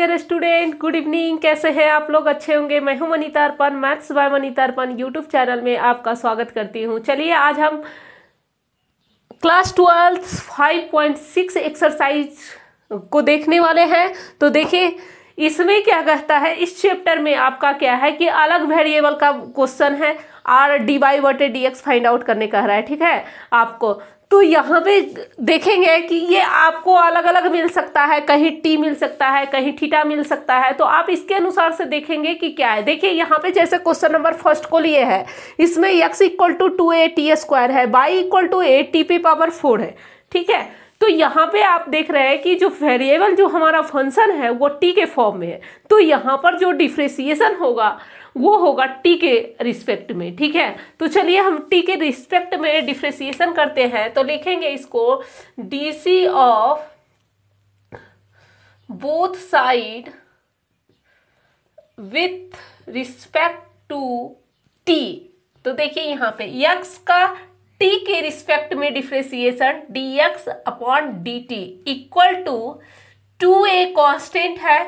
dear student good evening कैसे हैं आप लोग अच्छे होंगे मैं हूं Manita Arpan maths by Manita Arpan YouTube channel में आपका स्वागत करती हूं चलिए आज हम क्लास ट्वेल्थ 5.6 एक्सरसाइज को देखने वाले हैं तो देखिए इसमें क्या कहता है इस चैप्टर में आपका क्या है कि अलग वेरिएबल का क्वेश्चन है आर डी वाई बटे डी एक्स फाइंड आउट करने कह रहा है ठीक है आपको तो यहाँ पे देखेंगे कि ये आपको अलग अलग मिल सकता है कहीं टी मिल सकता है कहीं ठीटा मिल सकता है तो आप इसके अनुसार से देखेंगे कि क्या है देखिए यहाँ पे जैसे क्वेश्चन नंबर फर्स्ट को लिए है इसमें X equal to two A T square है Y equal to A T P power four है ठीक है तो यहाँ पे आप देख रहे हैं कि जो वेरिएबल जो हमारा फंक्शन है वो टी के फॉर्म में है तो यहाँ पर जो डिफ्रेसिएशन होगा वो होगा टी के रिस्पेक्ट में ठीक है तो चलिए हम टी के रिस्पेक्ट में डिफ्रेंसिएशन करते हैं तो लिखेंगे इसको D C of both side with respect to T तो देखिए यहां पे यक्स का टी के रिस्पेक्ट में differentiation D x upon D T equal to two A constant है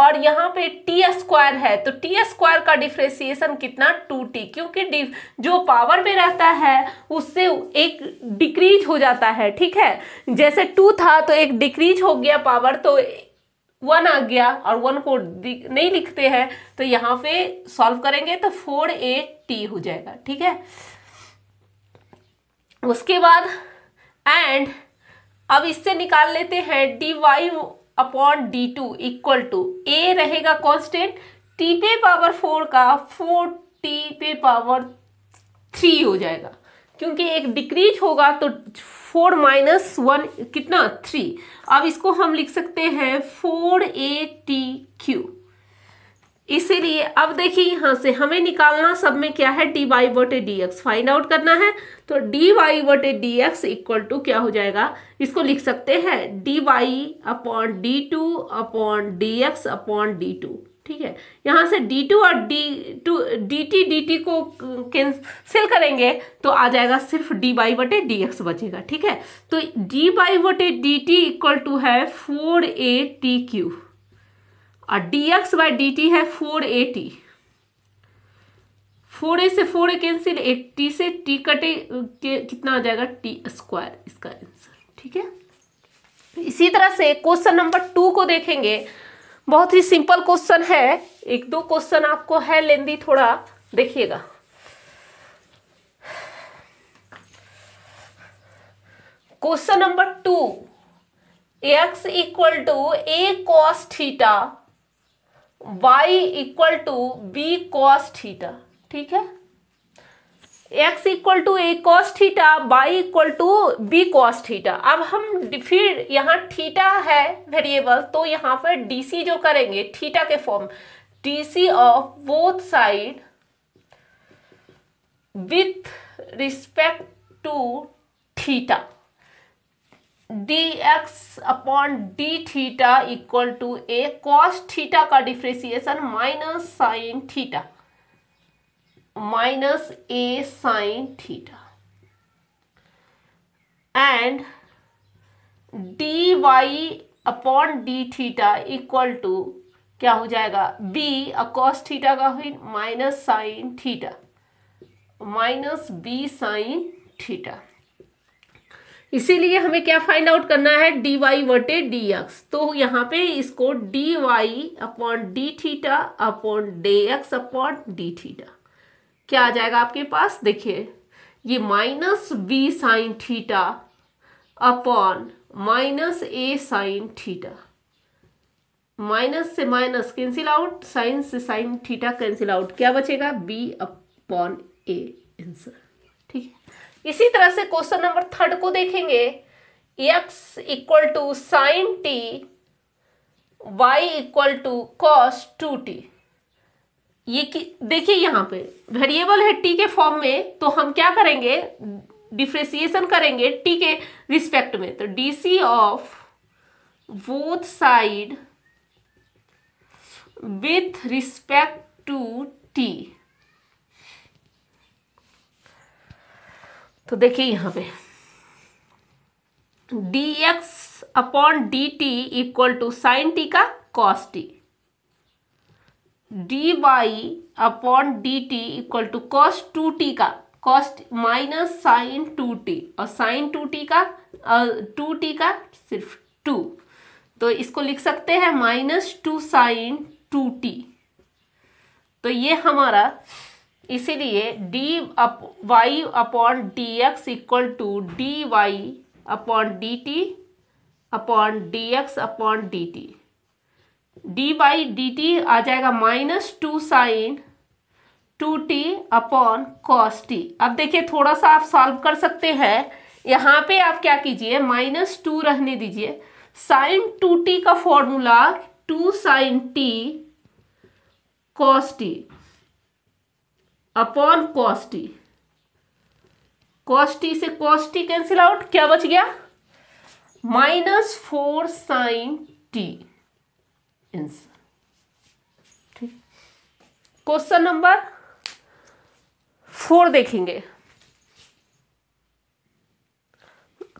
और यहाँ पे टी स्क्वायर है तो टी स्क्वायर का डिफ्रेसिएशन कितना टू टी क्योंकि जो पावर में रहता है उससे एक डिक्रीज हो जाता है ठीक है जैसे टू था तो एक डिक्रीज हो गया पावर तो वन आ गया और वन को नहीं लिखते हैं तो यहाँ पे सॉल्व करेंगे तो फोर ए टी हो जाएगा ठीक है उसके बाद एंड अब इससे निकाल लेते हैं D Y upon D two equal to A रहेगा कॉन्स्टेंट टी पे पावर फोर का फोर टी पे पावर थ्री हो जाएगा क्योंकि एक डिक्रीज होगा तो फोर माइनस वन कितना थ्री अब इसको हम लिख सकते हैं फोर ए टी क्यू इसीलिए अब देखिए यहाँ से हमें निकालना सब में क्या है डी वाई वोटे डी एक्स फाइंड आउट करना है तो डी वाई वोटे डी एक्स इक्वल टू क्या हो जाएगा इसको लिख सकते हैं D Y upon D two upon D x upon D two ठीक है यहाँ से डी टू और D two D T D T को कैंसिल करेंगे तो आ जाएगा सिर्फ डी वाई वटे डी एक्स बचेगा ठीक है तो डी वाई वोटे डी टी इक्वल टू है फोर ए टी क्यू और D x by D T है four A T four A से four A cancel A T से टी कटे के कितना आ जाएगा टी स्क्वायर इसका आंसर ठीक है इसी तरह से क्वेश्चन नंबर टू को देखेंगे बहुत ही सिंपल क्वेश्चन है एक दो क्वेश्चन आपको है लेंदी थोड़ा देखिएगा question number two X equal to A cos theta y equal to B cos theta ठीक है X equal to A cos theta y equal to B cos theta अब हम फिर यहाँ थीटा है वेरिएबल तो यहाँ पर डीसी जो करेंगे थीटा के form DC of both side with respect to theta D x upon D theta equal to A cos theta का differentiation minus sine theta minus A sine theta and D Y upon D theta equal to क्या हो जाएगा B अकॉस theta का हुई minus sine theta minus B sine theta इसीलिए हमें क्या फाइंड आउट करना है डी वाई वटे डी एक्स तो यहाँ पे इसको D Y upon D theta upon D X upon D theta क्या आ जाएगा आपके पास देखिए ये minus B sine theta upon minus ए साइन थीटा माइनस से माइनस कैंसिल आउट साइन से साइन थीटा कैंसिल आउट क्या बचेगा बी अपॉन ए आंसर इसी तरह से क्वेश्चन नंबर थर्ड को देखेंगे X equal to sine T Y equal to cos two T ये देखिए यहां पे वेरिएबल है टी के फॉर्म में तो हम क्या करेंगे डिफ्रेसिएशन करेंगे टी के रिस्पेक्ट में तो D C of both side with respect to T तो देखिए यहाँ पे D x upon D T equal to sine T का cos T D Y upon D T equal to cos two T का cos minus sine two T और sine two T का two T का सिर्फ two तो इसको लिख सकते हैं minus two sine two T तो ये हमारा इसीलिए D up Y upon D x equal to D Y upon D T upon D x upon D T D Y D T आ जाएगा minus two sine two T upon cos T अब देखिए थोड़ा सा आप solve कर सकते हैं यहाँ पे आप क्या कीजिए माइनस टू रहने दीजिए साइन टू टी का formula two sine t cos t upon cos t cos t से कॉस्टी कैंसिल आउट क्या बच गया minus four sine t answer ठीक क्वेश्चन नंबर फोर देखेंगे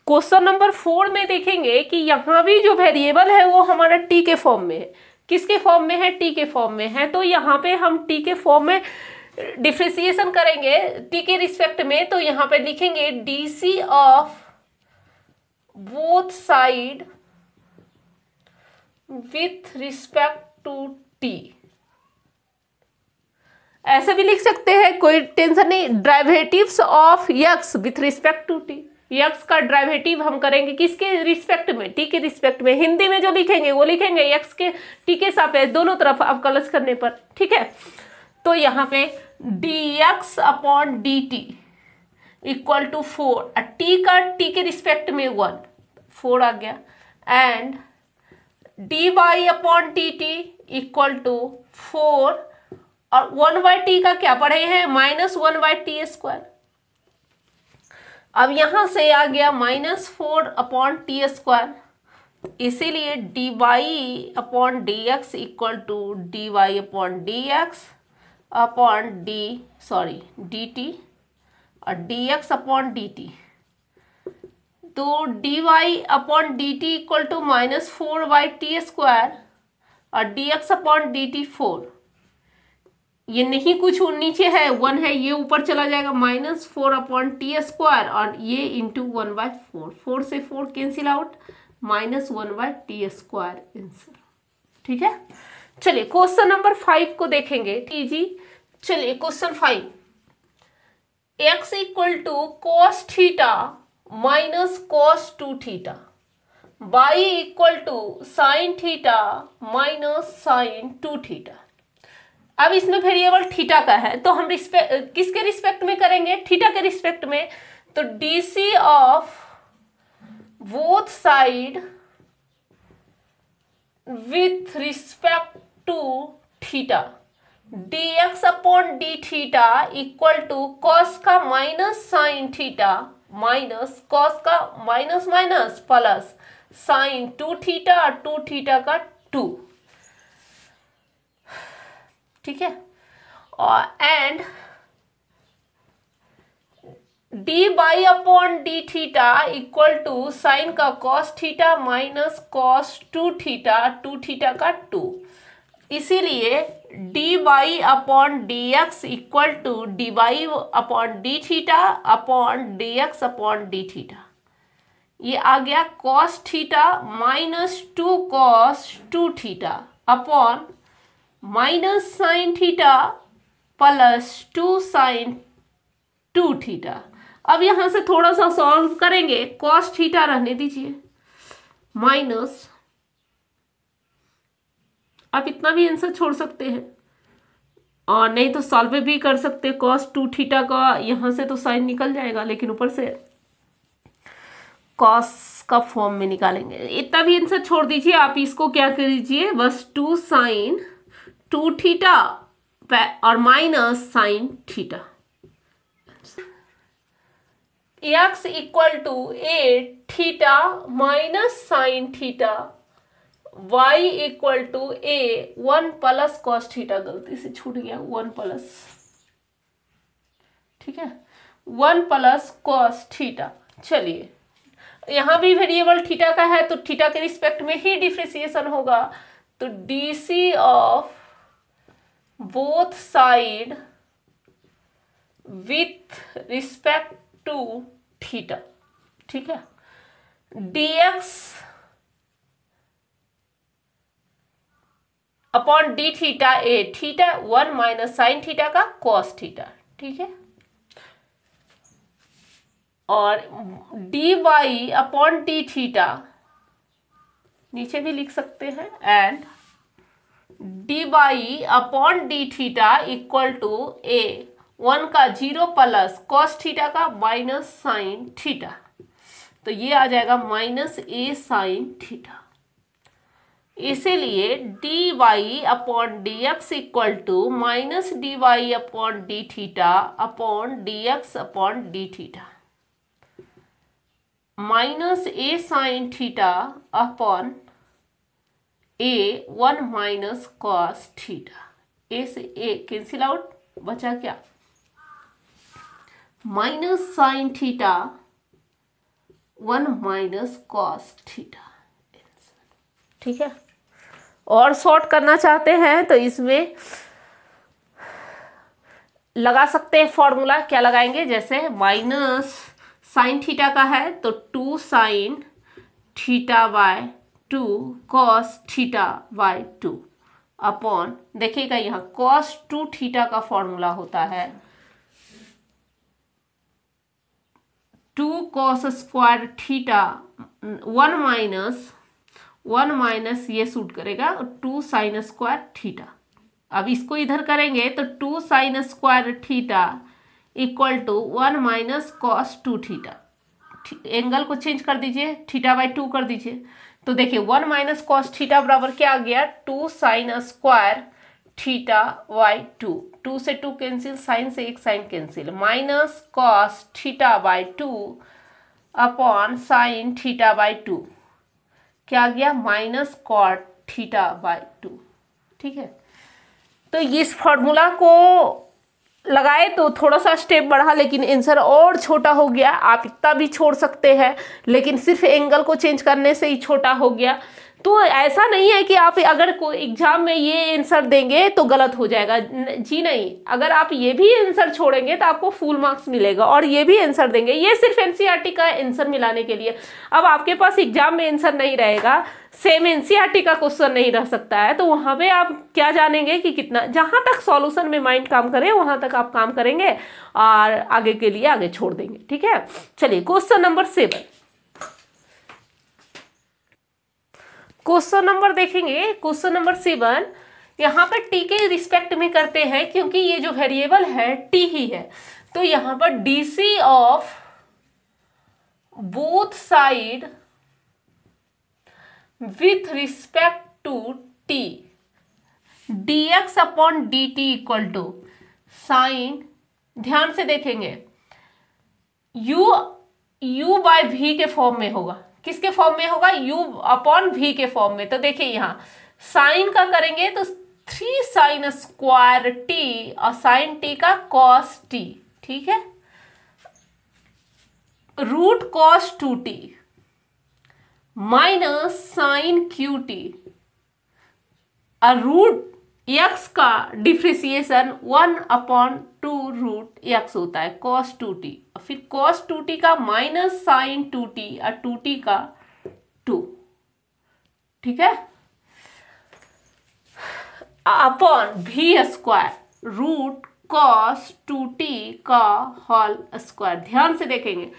क्वेश्चन नंबर फोर में देखेंगे कि यहां भी जो वेरिएबल है वो हमारा टी के फॉर्म में है किसके फॉर्म में है टी के फॉर्म में है तो यहां पे हम टी के फॉर्म में डिफ्रेंसिएशन करेंगे टी के रिस्पेक्ट में तो यहां पे लिखेंगे d C of both side with respect to t ऐसे भी लिख सकते हैं कोई टेंशन नहीं derivatives of x with respect to t x का ड्राइवेटिव हम करेंगे किसके रिस्पेक्ट में टी के रिस्पेक्ट में हिंदी में जो लिखेंगे वो लिखेंगे यक्स के टी के सापेक्ष दोनों तरफ अवकलश करने पर ठीक है तो यहां पे D x upon D T equal to four t का टी के रिस्पेक्ट में वन फोर आ गया and D Y upon t t equal to four और वन बाई टी का क्या पढ़े हैं minus one by t square अब यहां से आ गया minus four upon t square इसीलिए d Y upon D x equal to D Y upon D x upon d sorry D t और D x upon D t तो D Y upon D T equal to minus four by t square और D x upon D t four ये नहीं कुछ नीचे है one है ये ऊपर चला जाएगा minus four upon t square और ये into one by four four से four cancel out minus one by t square answer ठीक है चलिए क्वेश्चन नंबर फाइव को देखेंगे टीजी चलिए question five x equal to cos theta minus cos two theta y equal to sine theta minus sine two theta अब इसमें variable theta का है तो हम रिस्पेक्ट किसके रिस्पेक्ट में करेंगे थीटा के रिस्पेक्ट में तो DC of both side with respect to theta D x upon D theta equal to cos का minus sine theta minus cos का minus minus plus sine two theta और टू थीटा का टू ठीक है और and d by upon D theta equal to sine का cos theta minus cos two theta two theta का two इसीलिए d Y upon D x equal to D Y upon D theta upon D x upon D theta ये आ गया cos theta minus two cos two theta upon minus sine theta plus two sine two theta अब यहाँ से थोड़ा सा solve करेंगे cos theta रहने दीजिए माइनस आप इतना भी आंसर छोड़ सकते हैं और नहीं तो सॉल्व भी कर सकते कॉस टू थीटा का यहाँ से तो साइन निकल जाएगा लेकिन ऊपर से कॉस का फॉर्म में निकालेंगे इतना भी आंसर छोड़ दीजिए आप इसको क्या कर दीजिए बस टू साइन टू थीटा और minus sine theta x equal to a theta minus sine theta y equal to a one plus cos theta गलती से छूट गया वन प्लस ठीक है वन प्लस कॉस थीटा चलिए यहां भी वेरिएबल थीटा का है तो थीटा के रिस्पेक्ट में ही डिफ्रेंसिएशन होगा तो D C of both side with respect to theta ठीक है dx upon D theta a theta one minus sine theta का कॉस थीटा ठीक है और d Y upon D theta नीचे भी लिख सकते हैं and D Y upon D theta equal to a one का जीरो प्लस कॉस थीटा का माइनस साइन थीटा तो ये आ जाएगा माइनस ए साइन थीटा इसीलिए d Y upon D x equal to minus d Y upon D theta upon D x upon D theta minus A sine theta upon a one minus cos theta a से a cancel out बचा क्या minus sine theta one minus cos theta ठीक है और short करना चाहते हैं तो इसमें लगा सकते हैं फॉर्मूला क्या लगाएंगे जैसे माइनस साइन थीटा का है तो two sine theta by two cos theta by two upon देखिएगा यहाँ कॉस टू थीटा का फॉर्मूला होता है two cos square theta one minus one minus ये सूट करेगा तो टू साइन स्क्वायर थीटा अब इसको इधर करेंगे तो two sine square theta equal to one minus cos two theta angle को चेंज कर दीजिए थीटा बाई टू कर दीजिए तो देखिए वन माइनस कॉस थीटा बराबर क्या आ गया two sine square theta by two two से टू कैंसिल साइन से एक sine cancel minus cos theta by two upon sine theta by two क्या गया minus cot theta by two ठीक है तो इस फॉर्मूला को लगाए तो थोड़ा सा स्टेप बढ़ा लेकिन आंसर और छोटा हो गया आप इतना भी छोड़ सकते हैं लेकिन सिर्फ एंगल को चेंज करने से ही छोटा हो गया तो ऐसा नहीं है कि आप अगर कोई एग्जाम में ये आंसर देंगे तो गलत हो जाएगा जी नहीं अगर आप ये भी आंसर छोड़ेंगे तो आपको फुल मार्क्स मिलेगा और ये भी आंसर देंगे ये सिर्फ एन का आंसर मिलाने के लिए अब आपके पास एग्जाम में आंसर नहीं रहेगा सेम एन का क्वेश्चन नहीं रह सकता है तो वहाँ पे आप क्या जानेंगे कि कितना जहाँ तक सॉल्यूशन में माइंड काम करे वहाँ तक आप काम करेंगे और आगे के लिए आगे छोड़ देंगे ठीक है चलिए question number seven question number देखेंगे क्वेश्चन नंबर सेवन यहाँ पर टी के रिस्पेक्ट में करते हैं क्योंकि ये जो वेरिएबल है टी ही है तो यहाँ पर dc of both side with respect to t d x upon D T equal to sine ध्यान से देखेंगे यू यू बाय वी के फॉर्म में होगा किसके फॉर्म में होगा u अपॉन v के फॉर्म में तो देखिए यहाँ साइन का करेंगे तो थ्री साइन स्क्वायर टी और साइन टी का कॉस टी ठीक है root cos two t minus sine cube t और रूट एक्स का differentiation one upon two root x होता है कॉस टू टी फिर कॉस टू टी का माइनस साइन टू टी और टू टी का टू ठीक है अपॉन भी square root cos two T का होल स्क्वायर ध्यान से देखेंगे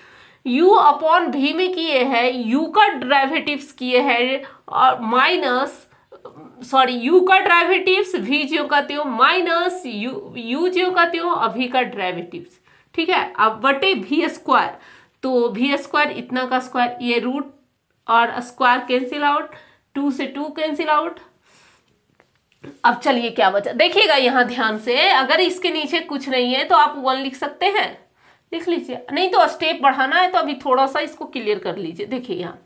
u अपॉन भी में किए हैं u का ड्राइवेटिव किए हैं और माइनस सॉरी यू का ड्राइवेटिव्स वी ज्यो कहते हो माइनस यू यू ज्यो कहते हो अभी का ड्राइवेटिव्स ठीक है अब बटे भी स्क्वायर तो भी स्क्वायर इतना का स्क्वायर ये रूट और स्क्वायर कैंसिल आउट टू से टू कैंसिल आउट अब चलिए क्या बचा देखिएगा यहां ध्यान से अगर इसके नीचे कुछ नहीं है तो आप वन लिख सकते हैं लिख लीजिए नहीं तो स्टेप बढ़ाना है तो अभी थोड़ा सा इसको क्लियर कर लीजिए देखिए यहाँ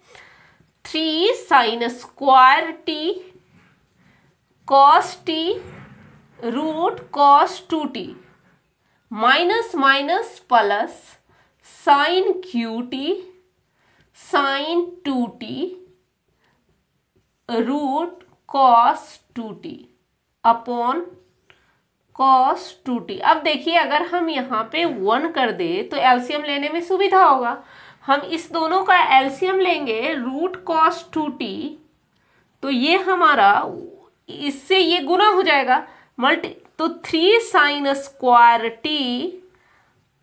three sine square t cos t root cos two t minus minus plus sine cube t sine two t root cos two T upon cos two t अब देखिए अगर हम यहाँ पे वन कर दे तो एल्सियम लेने में सुविधा होगा हम इस दोनों का एल्सियम लेंगे रूट कॉस टू टी तो ये हमारा इससे ये गुना हो जाएगा मल्टी तो three sine square t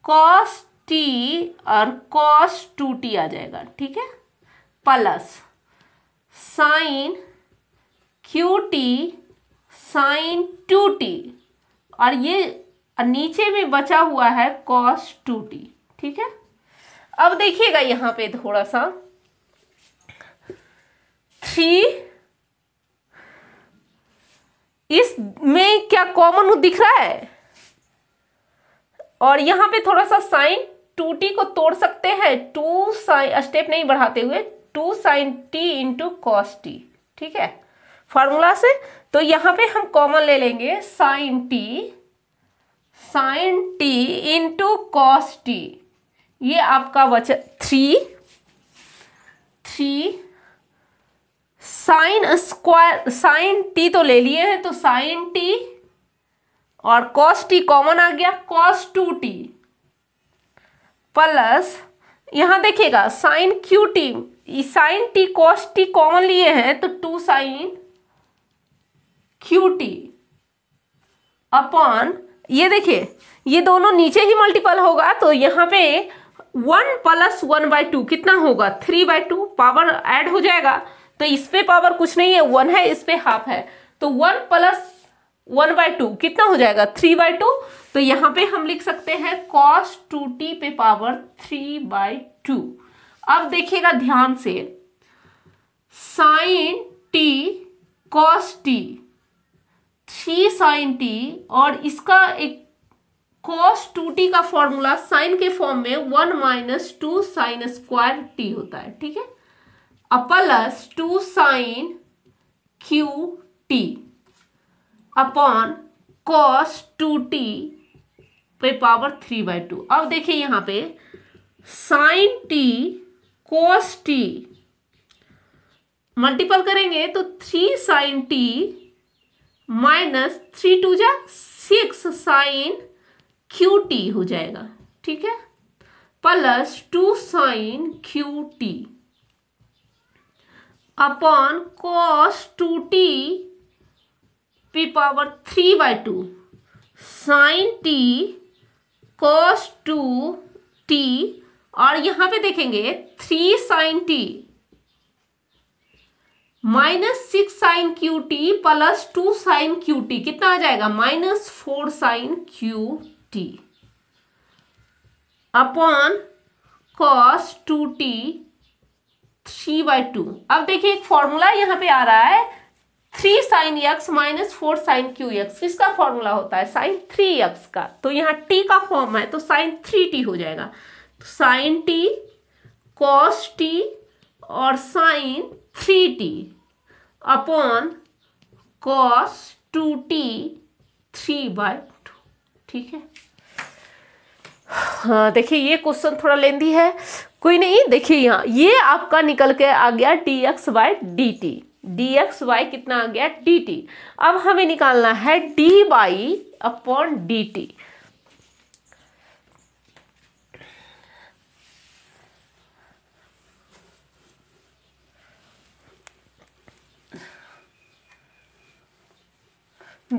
cos t और कॉस टू टी आ जाएगा ठीक है plus sine cube t sine two T और ये नीचे में बचा हुआ है कॉस टू टी ठीक है अब देखिएगा यहां पे थोड़ा सा थ्री इसमें क्या कॉमन दिख रहा है और यहां पे थोड़ा सा साइन टू टी को तोड़ सकते हैं टू साइन स्टेप नहीं बढ़ाते हुए two sine t into cos t ठीक है फॉर्मूला से तो यहां पे हम कॉमन ले लेंगे sine t sine t into cos t ये आपका बचा three three sine square sine t तो ले लिए हैं तो साइन टी और कॉस टी कॉमन आ गया कॉस टू टी प्लस यहाँ देखिएगा sine cube t sine t cos t common लिए हैं तो two sine cube t upon ये देखिए ये दोनों नीचे ही मल्टीपल होगा तो यहाँ पे one plus one by two कितना होगा three by two power add हो जाएगा तो इस पे पावर कुछ नहीं है वन है इस पे हाफ है तो one plus one by two कितना हो जाएगा थ्री बाय टू तो यहां पे हम लिख सकते हैं कॉस टू टी पे पावर थ्री बाय टू अब देखिएगा ध्यान से sine t cos t three sine t और इसका एक कॉस टू टी का फॉर्मूला साइन के फॉर्म में one minus two sine square t होता है ठीक है plus two sine cube t upon cos two t पे पावर थ्री बाई टू अब देखिए यहां पे sine t cos t multiple करेंगे तो three sine t minus three two जा सिक्स साइन क्यू टी हो जाएगा ठीक है plus two sine cube t upon cos two t P power three by two sine t cos two T और यहां पे देखेंगे three sine t minus six sine cube t plus two sine cube t कितना आ जाएगा minus four sine cube t upon cos two t three by two अब देखिए एक फॉर्मूला यहाँ पे आ रहा है three sine x minus four sine cube x किसका फॉर्मूला होता है साइन थ्री यक्स का तो यहाँ टी का फॉर्म है तो साइन थ्री टी हो जाएगा तो साइन टी कॉस टी और sine three t upon cos two t three by two ठीक है हाँ देखिए ये क्वेश्चन थोड़ा लेंदी है कोई नहीं देखिए यहाँ ये आपका निकल के आ गया d x y D T d x y कितना आ गया डी टी अब हमें निकालना है D Y upon D t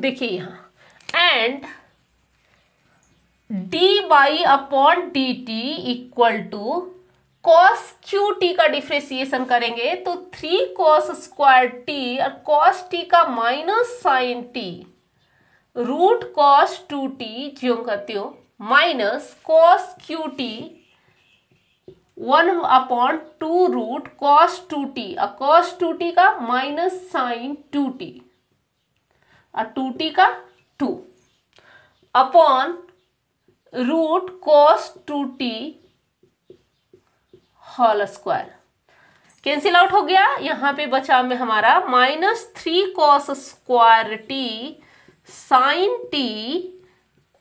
देखिए यहाँ and d by upon D T equal to cos cube t का डिफ्रेसिएशन करेंगे तो थ्री कॉस स्क्वायर टी और कॉस टी का minus sine t root cos two t जो कहते हो minus cos cube t one upon two root cos two T और cos two T का माइनस साइन टू टी और two T का two upon root cos two t whole square cancel out हो गया यहाँ पे बचा में हमारा minus three cos square t sine t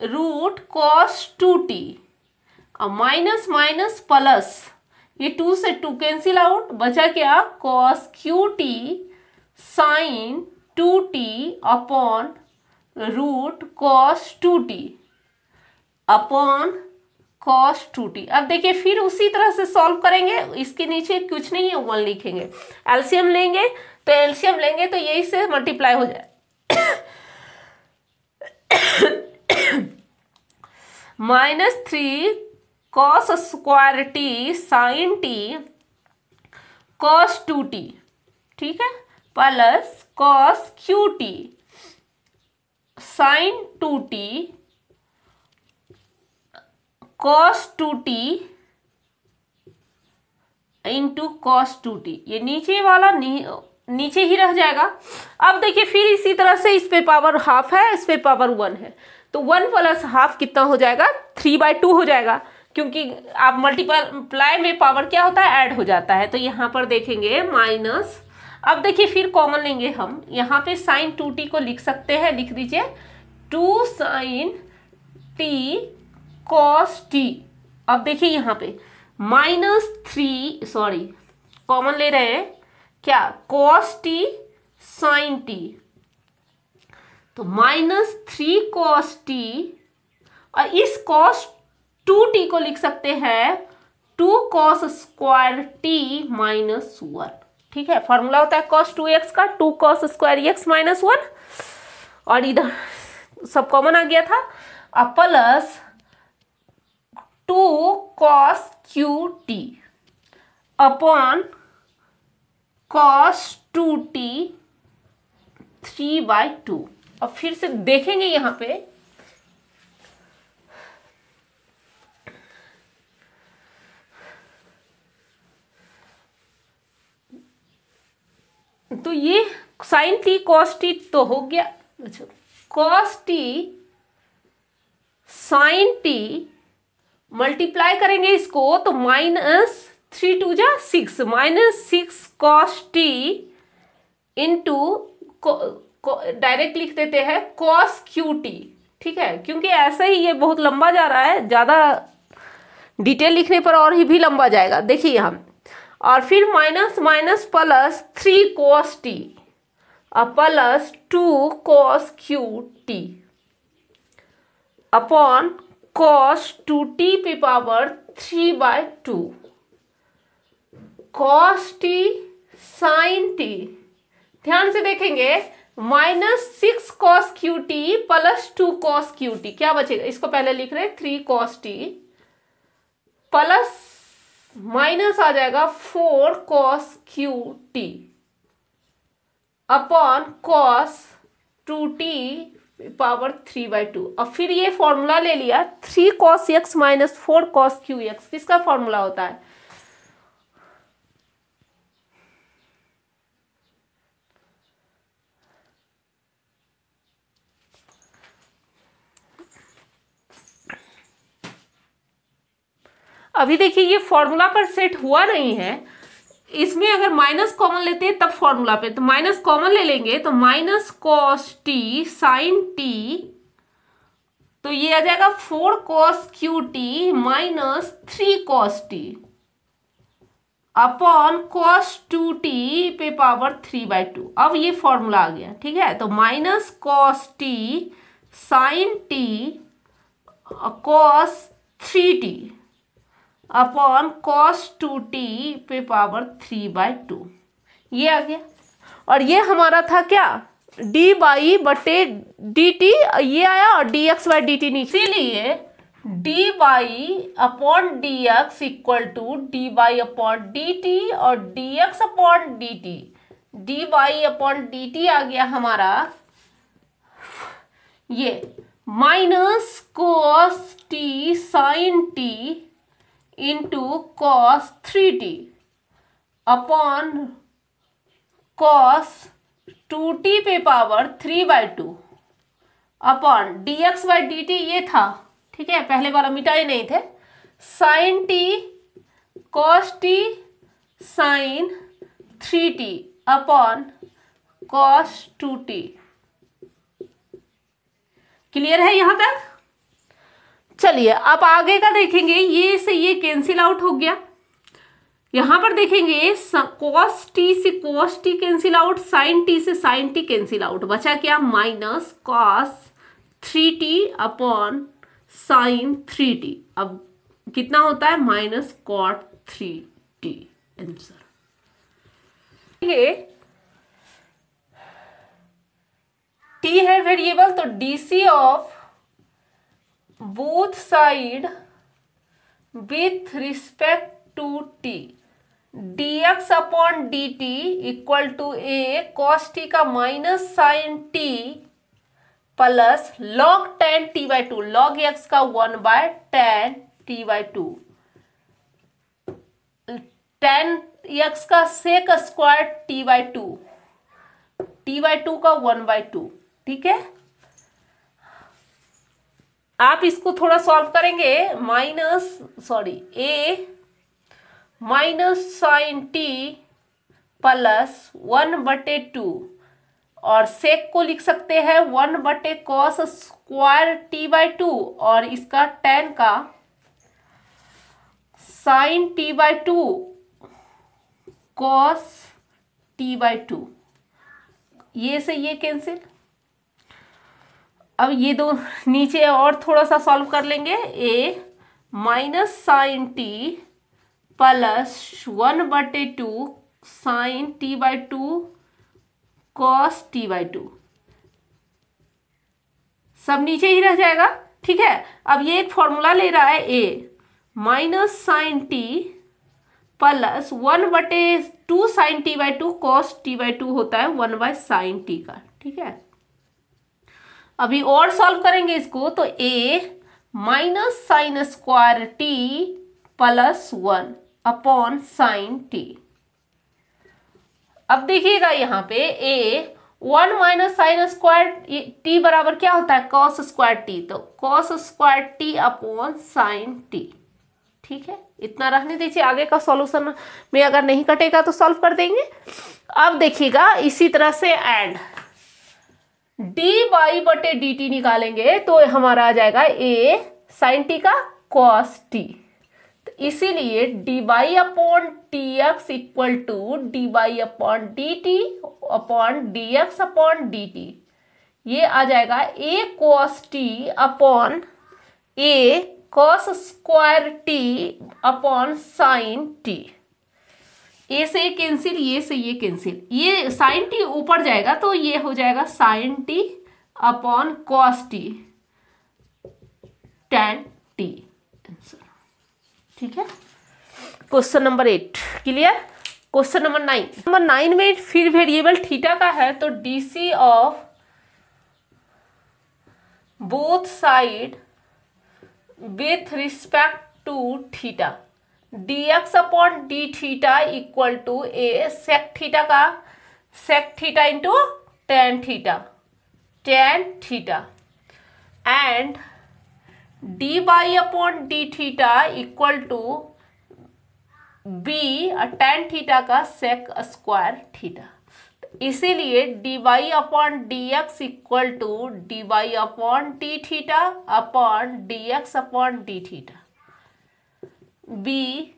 root cos two T और माइनस माइनस प्लस ये टू से टू कैंसिल आउट बचा क्या cos cube t sine two T upon root cos two T upon cos two t अब देखिए फिर उसी तरह से सॉल्व करेंगे इसके नीचे कुछ नहीं है वन लिखेंगे एल्सियम लेंगे तो एल्सियम लेंगे तो यही से मल्टीप्लाई हो जाए minus three cos square t sine t cos two t ठीक है plus cos cube t sine two t cos two t into cos two T ये नीचे वाला नी, नीचे ही रह जाएगा अब देखिए फिर इसी तरह से इस पे पावर हाफ है इस पे पावर वन है तो वन प्लस हाफ कितना हो जाएगा थ्री बाय टू हो जाएगा क्योंकि आप मल्टीप्लाई में पावर क्या होता है ऐड हो जाता है तो यहाँ पर देखेंगे माइनस अब देखिए फिर कॉमन लेंगे हम यहाँ पे साइन टू टी को लिख सकते हैं लिख दीजिए two sine t cos T अब देखिए यहाँ पे माइनस थ्री सॉरी कॉमन ले रहे हैं क्या कॉस टी साइन टी तो माइनस थ्री कॉस टी और इस कॉस टू टी को लिख सकते हैं two cos square t minus one ठीक है फॉर्मूला होता है कॉस टू एक्स का two cos square x minus one और इधर सब कॉमन आ गया था और plus two cos cube t upon cos two t three by two और फिर से देखेंगे यहां पे तो ये साइन टी कॉस टी तो हो गया अच्छा cos t sine t multiply करेंगे इसको तो माइनस थ्री टू जा six minus six cos t into direct लिख देते हैं कॉस क्यू टी ठीक है क्योंकि ऐसे ही ये बहुत लंबा जा रहा है ज़्यादा डिटेल लिखने पर और ही भी लंबा जाएगा देखिए हम और फिर minus minus plus three cos t और plus two cos cube t upon cos 2t पे power 3 by two cos t sine t ध्यान से देखेंगे minus six cos cube t plus two cos cube t क्या बचेगा इसको पहले लिख रहे three cos t plus minus आ जाएगा four cos cube t upon cos two t power three by two अब फिर ये फॉर्मूला ले लिया three cos x minus four cos cube x किसका फॉर्मूला होता है अभी देखिए ये फॉर्मूला पर सेट हुआ नहीं है इसमें अगर माइनस कॉमन लेते हैं तब फॉर्मूला पे तो माइनस कॉमन ले लेंगे तो minus cos t sine t तो ये आ जाएगा four cos cube t minus three cos t upon cos two t पे पावर थ्री बाई टू अब ये फॉर्मूला आ गया ठीक है तो minus cos t sine t cos three t upon cos two t पे पावर थ्री बाई टू ये आ गया और ये हमारा था क्या डी बाई बटे डी टी ये आया और D x by D t नीचे इसीलिए d by upon D x equal to d by upon D t और D x upon D T d by upon D T आ गया हमारा ये minus cos t sine t into cos three t upon cos two t पे power three by two upon D x by D t ये था ठीक है पहले वाला मिटाए नहीं थे sine t cos t sine three t upon cos two t clear है यहाँ तक चलिए अब आगे का देखेंगे ये से ये कैंसिल आउट हो गया यहां पर देखेंगे कॉस टी से cos t cancel out sine t से साइन टी कैंसिल आउट बचा क्या minus cos three t upon sine three t अब कितना होता है minus cot three t answer ये टी है वेरिएबल तो DC of both side with respect to t dx upon D T equal to A cos t का minus sine t plus log tan t by two log x का one by tan t by two tan x का sec square t by two t by two का one by two ठीक है आप इसको थोड़ा solve करेंगे minus sorry a minus sine t plus one बटे टू और सेक को लिख सकते हैं वन बटे cos square t by two और इसका टेन का sine t by two cos t by two ये से ये कैंसिल अब ये दो नीचे और थोड़ा सा सॉल्व कर लेंगे a minus sine t plus one बटे two sine t by two cos t by two सब नीचे ही रह जाएगा ठीक है अब ये एक फॉर्मूला ले रहा है a minus sine t plus one बटे two sine t by two cos t by two होता है वन बाय साइन टी का ठीक है अभी और सॉल्व करेंगे इसको तो a minus sine square t plus one upon sine t अब देखिएगा यहाँ पे a one minus sine square t बराबर क्या होता है कॉस स्क्वायर टी तो cos square t upon sine t ठीक है इतना रहने दीजिए आगे का सॉल्यूशन में अगर नहीं कटेगा तो सॉल्व कर देंगे अब देखिएगा इसी तरह से एंड डी वाई बटे डी टी निकालेंगे तो हमारा आ जाएगा ए साइन टी का कॉस टी तो इसीलिए d Y upon t x equal to D Y upon D T upon D x upon D t ये आ जाएगा a cos t upon a cos square t upon sine t a से ये cancel ये से ये cancel ये sign T ऊपर जाएगा तो ये हो जाएगा sine t upon cos t tan t answer ठीक है question number eight clear question number nine number nine में फिर वेरिएबल थीटा का है तो DC of both side with respect to theta D x upon D theta equal to a sec theta का sec theta into tan theta tan theta and D Y upon D theta equal to b tan theta का sec square theta इसीलिए d Y upon D x equal to D Y upon D theta upon D x upon D theta b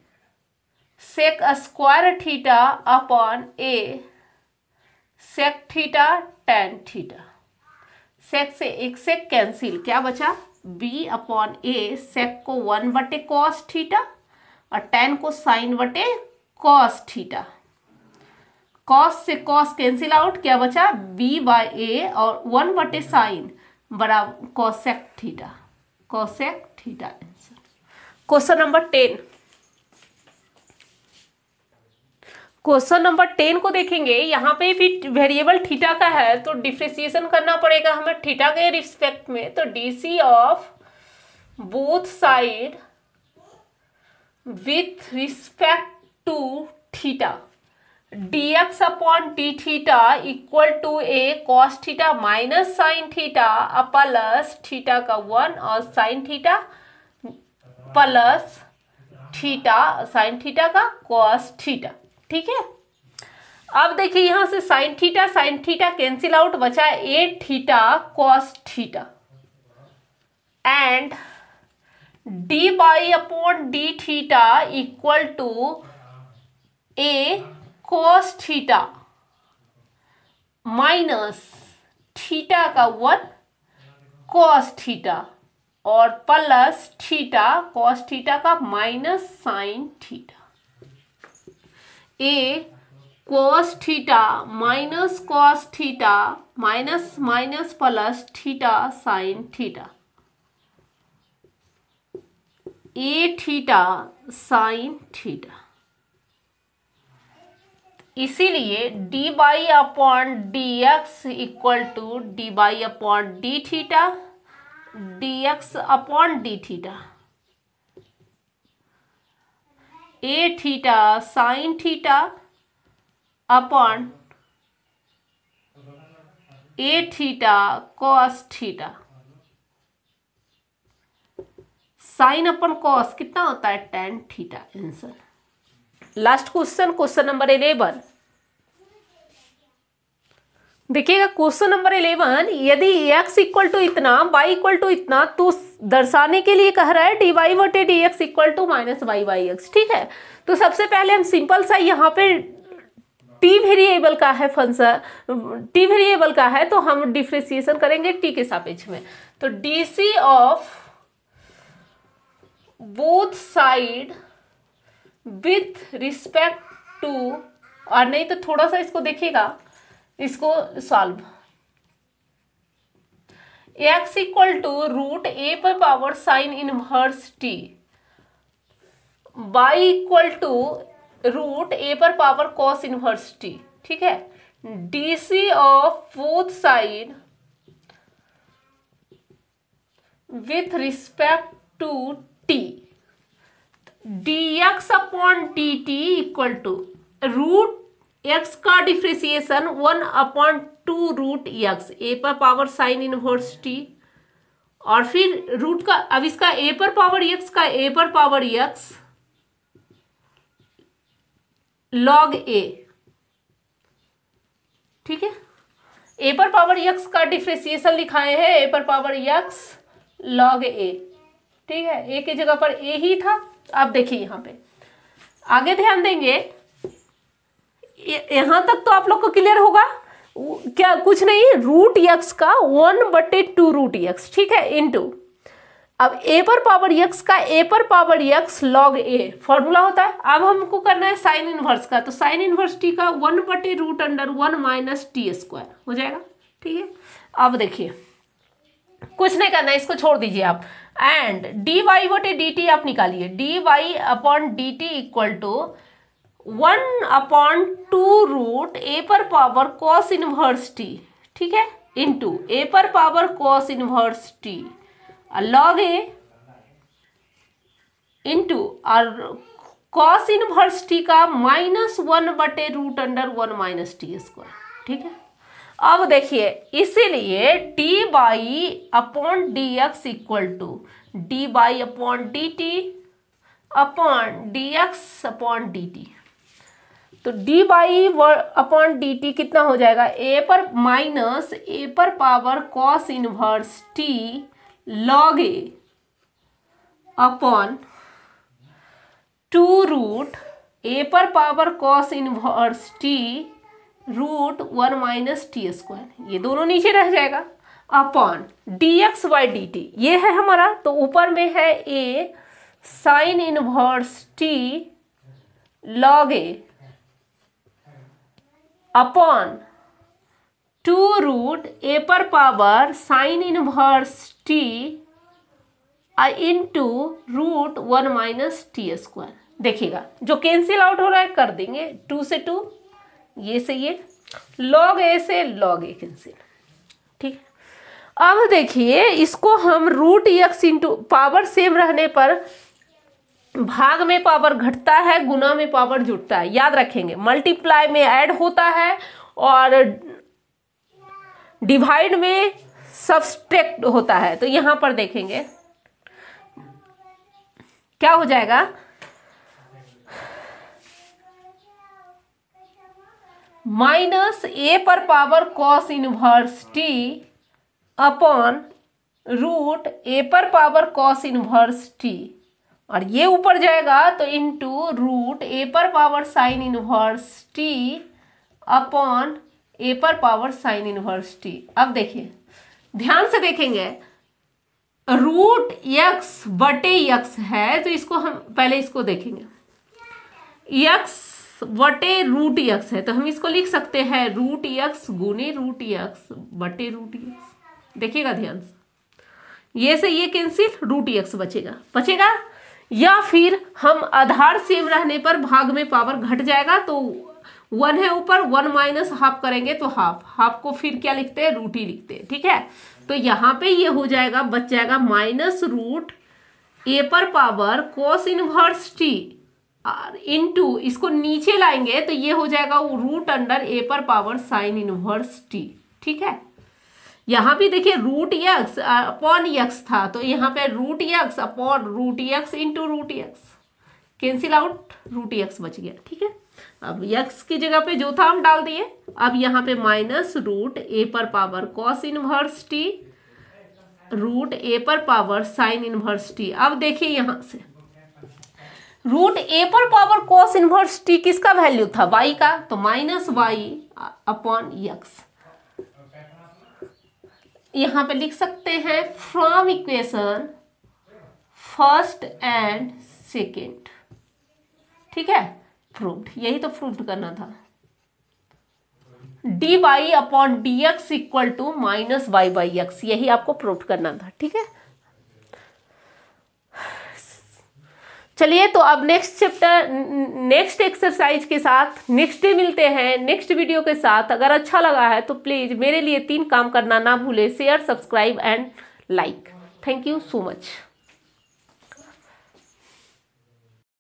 sec square theta upon a sec theta tan theta sec से एक सेक cancel क्या बचा B upon a सेक को one बटे cos theta और tan को sine बटे cos theta cos से कॉस कैंसिल आउट क्या बचा बी बाय ए और वन बटे साइन बराबर cosec theta cosec theta answer question number ten question number ten को देखेंगे यहाँ पे भी वेरिएबल थीटा का है तो डिफ्रेसिएशन करना पड़ेगा हमें थीटा के रिस्पेक्ट में तो DC of both side with respect to theta dx upon D theta equal to A cos theta minus sine theta plus theta का वन और sine theta plus theta sine theta का cos theta ठीक है अब देखिए यहां से sine theta sine theta cancel out बचा a theta cos theta and d by upon D theta equal to A cos theta minus theta का one cos theta और प्लस थीटा कॉस थीटा का minus sine theta a cos theta minus cos theta minus minus plus theta sine theta a theta sine theta इसीलिए d by upon D x equal to d by upon D theta D x upon D theta a theta sine theta upon a theta cos theta sine upon cos कितना होता है tan theta answer last question question number eleven देखिएगा question number eleven यदि x equal to इतना y equal to इतना तो दर्शाने के लिए कह रहा है डी वाई वोटे D x equal to minus y y x ठीक है तो सबसे पहले हम सिंपल सा यहाँ पे टी वेरिएबल का है फंक्शन टी वेरिएबल का है तो हम डिफ्रेंसिएशन करेंगे टी के सापेक्ष में तो D C of both side with respect to और नहीं तो थोड़ा सा इसको देखिएगा इसको solve x equal to root a पर power sine inverse t by equal to root a पर पावर कॉस इनवर्स टी ठीक है D C of fourth side with respect to t d x upon D T equal to root x का differentiation one upon two root x a पर power sine inverse T और फिर root का अब इसका ए पर पावर एक्स का a पर पावर एक्स लॉग ए ठीक है ए पर पावर एक्स का डिफ्रेसिएशन लिखाए हैं ए पर पावर यक्स लॉग ए ठीक है ए की जगह पर ए ही था आप देखिए यहां पे आगे ध्यान देंगे यहाँ तक तो आप लोग को क्लियर होगा क्या कुछ नहीं रूट यक्स का वन बटे टू रूट यक्स ठीक है इनटू अब ए पर पावर यक्स का ए पर power x log a formula होता है अब हमको करना है साइन इनवर्स का तो साइन इनवर्स टी का वन बटे root under one minus t square हो जाएगा ठीक है अब देखिए कुछ नहीं करना इसको छोड़ दीजिए आप एंड डी वाई बटे डी टी आप निकालिए d Y upon D T equal to one upon two root a पर पावर कॉस इनवर्स टी ठीक है इंटू ए पर power cos inverse t log a into और कॉस इनवर्स टी का minus one बटे root under one minus t square ठीक है अब देखिए इसीलिए d by upon D x equal to d by upon D T upon D x upon D t तो d by upon D t कितना हो जाएगा ए पर माइनस ए पर power cos inverse t log a upon two root a पर power cos inverse t root one minus t square ये दोनों नीचे रह जाएगा upon D x y D t ये है हमारा तो ऊपर में है a sine inverse t log a upon two root a पर power sine inverse t into root one minus t square देखिएगा जो कैंसिल आउट हो रहा है कर देंगे टू से टू ये से ये लॉग ए से लॉग ए कैंसिल ठीक है अब देखिए इसको हम root x into power same रहने पर भाग में पावर घटता है गुना में पावर जुटता है याद रखेंगे मल्टीप्लाई में ऐड होता है और डिवाइड में सब्सट्रैक्ट होता है तो यहां पर देखेंगे क्या हो जाएगा माइनस ए पर power cos inverse t upon root a पर पावर कॉस इनवर्स टी और ये ऊपर जाएगा तो इनटू रूट ए पर power sine inverse t upon a पर पावर साइन इनवर्स टी अब देखिए ध्यान से देखेंगे रूट यक्स बटे यक्स है तो इसको हम पहले इसको देखेंगे यक्स बटे रूट यक्स है तो हम इसको लिख सकते हैं रूट यक्स गुने रूट यक्स बटे रूट यक्स देखिएगा ध्यान से ये से ये कैंसिल रूट यक्स बचेगा बचेगा या फिर हम आधार सेम रहने पर भाग में पावर घट जाएगा तो वन है ऊपर वन माइनस हाफ करेंगे तो हाफ हाफ को फिर क्या लिखते हैं रूट ही लिखते हैं ठीक है तो यहाँ पे ये हो जाएगा बच जाएगा माइनस रूट ए पर power cos inverse t into इसको नीचे लाएंगे तो ये हो जाएगा रूट अंडर ए पर पावर साइन इनवर्स टी ठीक है यहाँ भी देखिए रूट यक्स अपॉन यक्स था तो यहाँ पे root x upon root x into root x cancel out root x बच गया ठीक है अब यक्स की जगह पे जो था हम डाल दिए अब यहाँ पे माइनस रूट ए पर power cos inverse t root a पर पावर साइन इनवर्स टी अब देखिए यहाँ से रूट ए पर पावर कॉस इनवर्स टी किसका वैल्यू था वाई का तो माइनस वाई अपॉन यक्स यहां पे लिख सकते हैं from equation first and second ठीक है प्रूफ यही तो प्रूफ करना था d by upon D x equal to minus y by x यही आपको प्रूफ करना था ठीक है चलिए तो अब नेक्स्ट चैप्टर नेक्स्ट एक्सरसाइज के साथ नेक्स्ट डे मिलते हैं नेक्स्ट वीडियो के साथ अगर अच्छा लगा है तो प्लीज़ मेरे लिए तीन काम करना ना भूले share subscribe and like thank you so much